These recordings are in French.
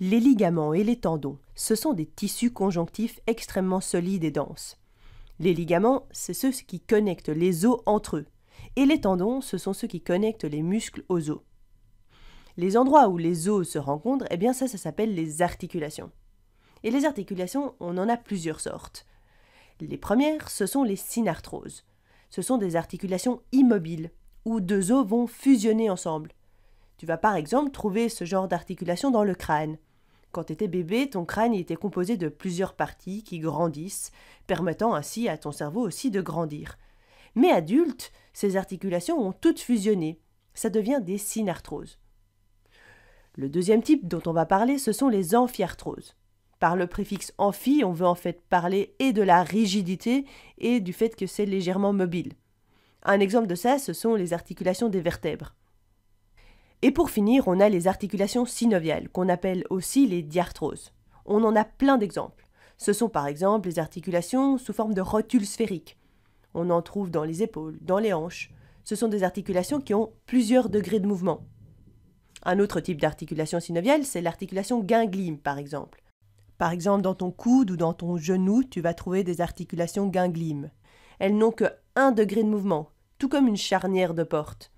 Les ligaments et les tendons, ce sont des tissus conjonctifs extrêmement solides et denses. Les ligaments, c'est ceux qui connectent les os entre eux, et les tendons, ce sont ceux qui connectent les muscles aux os. Les endroits où les os se rencontrent, eh bien ça, ça s'appelle les articulations. Et les articulations, on en a plusieurs sortes. Les premières, ce sont les synarthroses. Ce sont des articulations immobiles, où deux os vont fusionner ensemble. Tu vas par exemple trouver ce genre d'articulation dans le crâne. Quand tu étais bébé, ton crâne était composé de plusieurs parties qui grandissent, permettant ainsi à ton cerveau aussi de grandir. Mais adulte, ces articulations ont toutes fusionné. Ça devient des synarthroses. Le deuxième type dont on va parler, ce sont les amphiarthroses. Par le préfixe amphi, on veut en fait parler et de la rigidité et du fait que c'est légèrement mobile. Un exemple de ça, ce sont les articulations des vertèbres. Et pour finir, on a les articulations synoviales, qu'on appelle aussi les diarthroses. On en a plein d'exemples. Ce sont par exemple les articulations sous forme de rotules sphériques. On en trouve dans les épaules, dans les hanches. Ce sont des articulations qui ont plusieurs degrés de mouvement. Un autre type d'articulation synoviale, c'est l'articulation guinglime, par exemple. Par exemple, dans ton coude ou dans ton genou, tu vas trouver des articulations guinglimes. Elles n'ont que un degré de mouvement, tout comme une charnière de porte.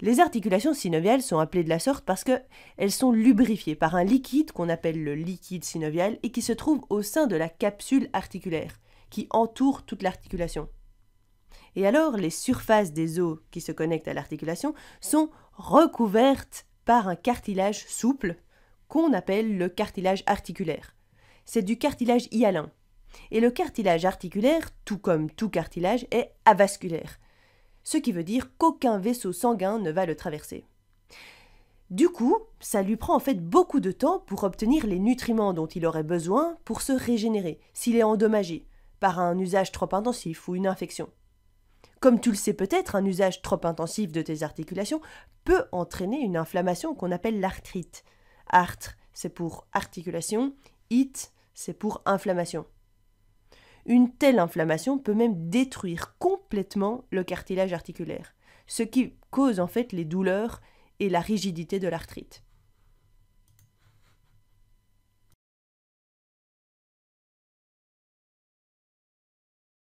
Les articulations synoviales sont appelées de la sorte parce qu'elles sont lubrifiées par un liquide qu'on appelle le liquide synovial et qui se trouve au sein de la capsule articulaire, qui entoure toute l'articulation. Et alors, les surfaces des os qui se connectent à l'articulation sont recouvertes par un cartilage souple qu'on appelle le cartilage articulaire. C'est du cartilage hyalin. Et le cartilage articulaire, tout comme tout cartilage, est avasculaire ce qui veut dire qu'aucun vaisseau sanguin ne va le traverser. Du coup, ça lui prend en fait beaucoup de temps pour obtenir les nutriments dont il aurait besoin pour se régénérer s'il est endommagé par un usage trop intensif ou une infection. Comme tu le sais peut-être, un usage trop intensif de tes articulations peut entraîner une inflammation qu'on appelle l'arthrite. Artre, c'est pour articulation, it, c'est pour inflammation. Une telle inflammation peut même détruire complètement le cartilage articulaire, ce qui cause en fait les douleurs et la rigidité de l'arthrite.